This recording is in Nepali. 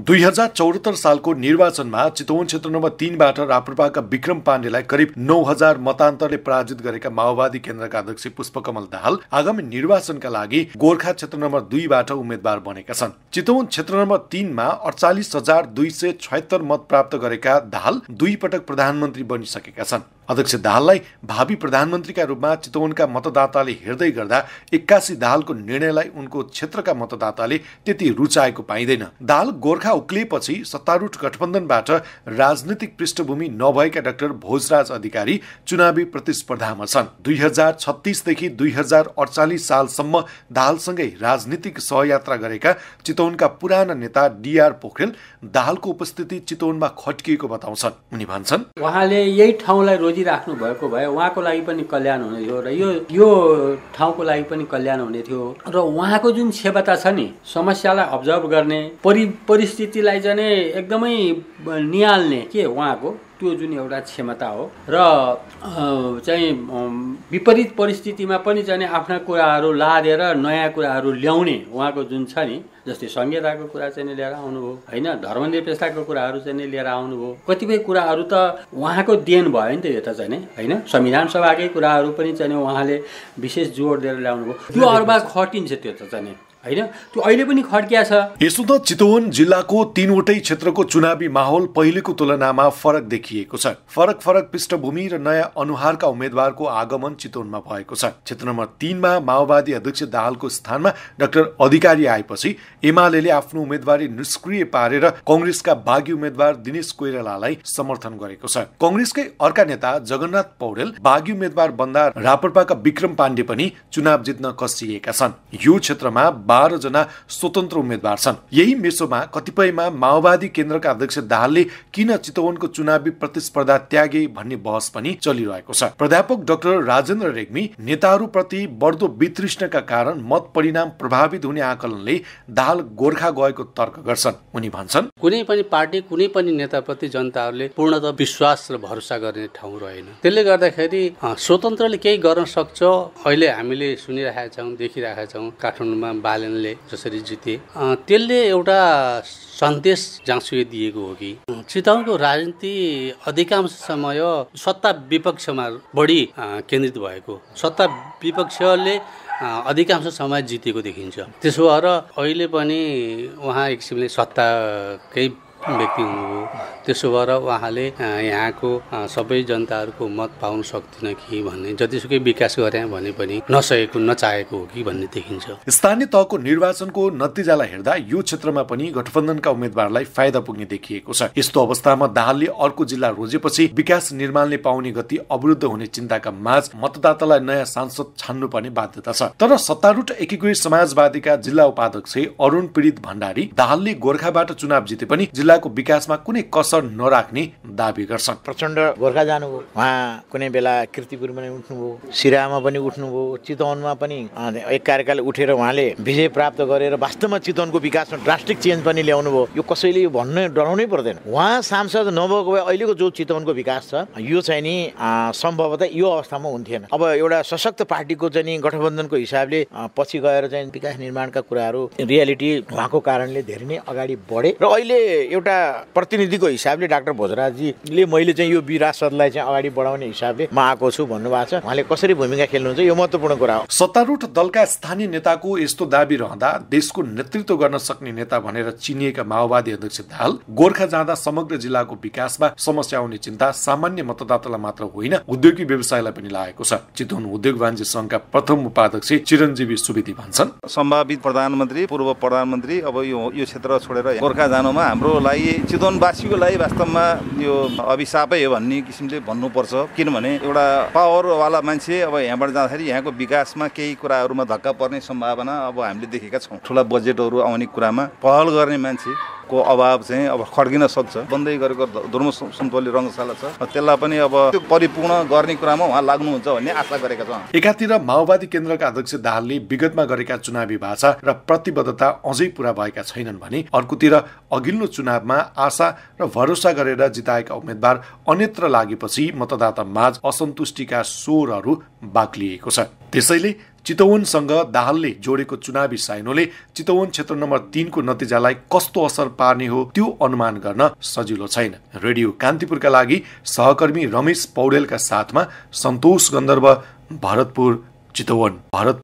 दुई हजार चौहत्तर सालको निर्वाचनमा चितवन क्षेत्र नम्बर तिनबाट राप्रपाका विक्रम पाण्डेलाई करिब नौ हजार मतान्तरले पराजित गरेका माओवादी केन्द्रका अध्यक्ष पुष्पकमल दाहाल आगामी निर्वाचनका लागि गोर्खा क्षेत्र नम्बर दुईबाट उम्मेद्वार बनेका छन् चितवन क्षेत्र नम्बर तिनमा अडचालिस हजार दुई सय छयत्तर मत प्राप्त गरेका दाहाल दुई पटक प्रधानमन्त्री बनिसकेका छन् अध्यक्ष दाहाललाई भावी प्रधानमन्त्रीका रूपमा चितवनका मतदाताले हेर्दै गर्दा एक्कासी दाहालको निर्णयलाई उनको क्षेत्रका मतदाताले त्यति रुचाएको पाइँदैन दाहाल गोर्खा उक्लिएपछि सत्तारूढ गठबन्धनबाट राजनीतिक पृष्ठभूमि नभएका डाक्टर भोजराज अधिकारी चुनावी प्रतिस्पर्धामा छन् दुई हजार छत्तिसदेखि दुई हजार अडचालिस सालसम्म दाहालसँगै राजनीतिक सहयात्रा गरेका चितवनका पुराना नेता डिआर पोखरेल दाहालको उपस्थिति चितवनमा खट्किएको बताउँछन् उनी भन्छन् उहाँले यही ठाउँलाई खोजिराख्नु भएको भए उहाँको लागि पनि कल्याण हुने थियो र यो यो ठाउँको लागि पनि कल्याण हुने थियो र उहाँको जुन क्षमता छ नि समस्यालाई अब्जर्भ गर्ने परि परिस्थितिलाई चाहिँ एकदमै निहाल्ने के उहाँको त्यो जुन एउटा क्षमता हो र चाहिँ विपरीत परिस्थितिमा पनि चाहिँ आफ्ना कुराहरू लादेर नयाँ कुराहरू ल्याउने उहाँको जुन छ नि जस्तै संहिताको कुरा चाहिँ लिएर आउनुभयो होइन धर्मनिरपेक्षताको कुराहरू चाहिँ लिएर आउनुभयो कतिपय कुराहरू त उहाँको देन भयो नि त यो त चाहिँ होइन संविधान सभाकै कुराहरू पनि चाहिँ उहाँले विशेष जोड दिएर ल्याउनुभयो त्यो अर्बा खटिन्छ त्यो त चाहिँ होइन त्यो अहिले पनि खड्किया छ यसो त चितवन जिल्लाको तीनवटै क्षेत्रको चुनावी माहौल पहिलेको तुलनामा फरक देखिएको छ फरक फरक पृष्ठभूमि र नयाँ अनुहारका उम्मेद्वारको आगमन चितवनमा भएको छ क्षेत्र नम्बर तिनमा माओवादी अध्यक्ष दाहालको स्थानमा डाक्टर अधिकारी आएपछि एमाले आफ्नो उम्मेद्वारी निष्क्रिय पारेर कङ्ग्रेसका बागी उम्मेद्वार दिनेश कोइरालालाई समर्थन गरेको छ कङ्ग्रेसकै अर्का नेता जगन्नाथ पौडेल बागी उम्मेद्वार बन्दा रापरपाका विक्रम पाण्डे पनि चुनाव जित्न कसिएका छन् यो क्षेत्रमा बाह्रजना स्वतन्त्र उम्मेद्वार छन् यही मेसोमा कतिपयमा माओवादी केन्द्रका अध्यक्ष दाहालले किन चितवनको चुनावी प्रतिस्पर्धा त्यागे भन्ने बहस पनि चलिरहेको छ प्राध्यापक डाक्टर राजेन्द्र रेग्मी नेताहरूप्रति बढ्दो वितृष्णका कारण मत परिणाम प्रभावित हुने आकलनले दाहाल गोर्खा गएको तर्क गर्छन् उनी भन्छन् कुनै पनि पार्टी कुनै पनि नेताप्रति जनताहरूले पूर्णत विश्वास र भरोसा गर्ने ठाउँ रहेन त्यसले गर्दाखेरि स्वतन्त्रले केही गर्न सक्छ अहिले हामीले सुनिरहेका छौँ देखिरहेका छौँ काठमाडौँमा बाले सम्हालेनले जसरी जिते त्यसले एउटा सन्देश जाँसु दिएको हो कि चितवनको राजनीति अधिकांश समय सत्ता विपक्षमा बढी केन्द्रित भएको सत्ता विपक्षले अधिकांश समय जितेको देखिन्छ त्यसो भएर अहिले पनि उहाँ एक किसिमले सत्ताकै व्यक्ति हुनुभयो त्यसो भएर उहाँले यहाँको सबै जनताहरूको मत पाउन सक्दिनँ कि भन्ने जतिसुकै विकास गरे भने पनि नसकेको नचाहेको हो कि भन्ने देखिन्छ स्थानीय तहको निर्वाचनको नतिजालाई हेर्दा यो क्षेत्रमा पनि गठबन्धनका उम्मेद्वारलाई फाइदा पुग्ने देखिएको छ यस्तो अवस्थामा दाहालले अर्को जिल्ला रोजेपछि विकास निर्माणले पाउने गति अवरुद्ध हुने चिन्ताका माझ मतदातालाई नयाँ सांसद छान्नुपर्ने बाध्यता छ तर सत्तारूढ एकीकृत समाजवादीका जिल्ला उपाध्यक्ष अरुण पीडित भण्डारी दाहालले गोर्खाबाट चुनाव जिते पनि जिल्ला जिल्लाको विकासमा कुनै कसर नराख्ने दावी गर्छन् प्रचण्ड गोर्खा जानुभयो उहाँ कुनै बेला किर्तिपुर पनि उठ्नुभयो सिरामा पनि उठ्नुभयो चितवनमा पनि एक कार्यकाल उठेर उहाँले विजय प्राप्त गरेर वास्तवमा चितवनको विकासमा ड्रास्टिक चेन्ज पनि ल्याउनु भयो यो कसैले यो डराउनै पर्दैन उहाँ सांसद नभएको भए अहिलेको जो चितवनको विकास छ यो चाहिँ नि सम्भवतः यो अवस्थामा हुन्थेन अब एउटा सशक्त पार्टीको चाहिँ नि गठबन्धनको हिसाबले पछि गएर चाहिँ विकास निर्माणका कुराहरू रियालिटी उहाँको कारणले धेरै नै अगाडि बढे र अहिले एउटा प्रतिनिधिको हिसाबले डाक्टर भोजराजीले मैले चाहिँ यो विरासतलाई चाहिँ अगाडि बढाउने हिसाबले म आएको छु भन्नुभएको छ उहाँले कसरी भूमिका खेल्नुहुन्छ यो महत्त्वपूर्ण कुरा हो सत्तारूढ दलका स्थानीय नेताको यस्तो दावी रहँदा देशको नेतृत्व गर्न सक्ने नेता भनेर चिनिएका माओवादी अध्यक्ष दाल गोर्खा जाँदा समग्र जिल्लाको विकासमा समस्या आउने चिन्ता सामान्य मतदातालाई मात्र होइन उद्योगी व्यवसायलाई पनि लागेको छ चितवन उद्योग वाणिज्य संघका प्रथम उपाध्यक्ष चिरञ्जीवी सुवेदी भन्छन् सम्भावित प्रधानमन्त्री पूर्व प्रधानमन्त्री अब यो यो क्षेत्र छोडेर गोर्खा जानुमा हाम्रो लागि लागि वास्तवमा यो अभिशापै हो भन्ने किसिमले भन्नुपर्छ किनभने एउटा पावरवाला मान्छे अब यहाँबाट जाँदाखेरि यहाँको विकासमा केही कुराहरूमा धक्का पर्ने सम्भावना अब हामीले देखेका छौँ ठुला बजेटहरू आउने कुरामा पहल गर्ने मान्छे को अभाव चाहिँ अब खड्किन सक्छ बन्दै गरेको धुर्म सुन्तोली रङ्गशाला छ त्यसलाई पनि अब त्यो परिपूर्ण गर्ने कुरामा उहाँ लाग्नुहुन्छ भन्ने आशा गरेका छौँ एकातिर माओवादी केन्द्रका अध्यक्ष दाहालले विगतमा गरेका चुनावी भाषा र प्रतिबद्धता अझै पुरा भएका छैनन् भने अर्कोतिर अघिल्लो चुनावमा आशा र भरोसा गरेर जिताएका उम्मेद्वार अन्यत्र लागेपछि मतदाता माझ असन्तुष्टिका स्वरहरू बाक्लिएको छ त्यसैले चितवनसँग दाहालले जोडेको चुनावी साइनोले चितवन क्षेत्र नम्बर तिनको नतिजालाई कस्तो असर पार्ने हो त्यो अनुमान गर्न सजिलो छैन रेडियो कान्तिपुरका लागि सहकर्मी रमेश पौडेलका साथमा सन्तोष गन्धर्व भरतपुर चितवन भरत